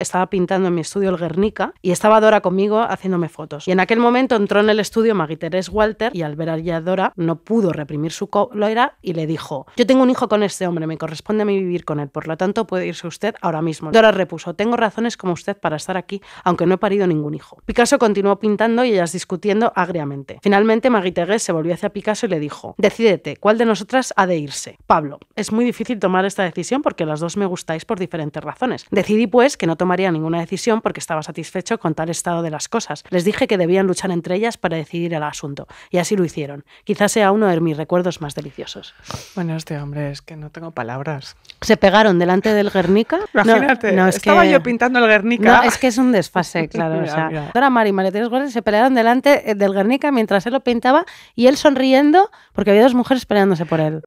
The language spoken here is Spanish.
estaba pintando en mi estudio el Guernica y estaba Dora conmigo haciéndome fotos. Y en aquel momento entró en el estudio Maguiteres Walter y al ver allí a Dora no pudo reprimir su cólera y le dijo, yo tengo un hijo con este hombre, me corresponde a mí vivir con él, por lo tanto puede irse usted ahora mismo. Dora repuso, tengo razones como usted para estar aquí, aunque no he parido ningún hijo. Picasso continuó pintando y ellas discutiendo agriamente. Finalmente Maguiteres se volvió hacia Picasso y le dijo, decídete, ¿cuál de nosotras ha de irse? Pablo, es muy difícil tomar esta decisión porque las dos me gustáis por diferentes razones. Decidí pues que no tomo María ninguna decisión porque estaba satisfecho con tal estado de las cosas. Les dije que debían luchar entre ellas para decidir el asunto, y así lo hicieron. Quizás sea uno de mis recuerdos más deliciosos. Bueno, este hombre es que no tengo palabras. Se pegaron delante del Guernica. Imagínate, no, es estaba que... yo pintando el Guernica. No, es que es un desfase, claro. y María Teresa se pelearon delante eh, del Guernica mientras él lo pintaba y él sonriendo porque había dos mujeres peleándose por él.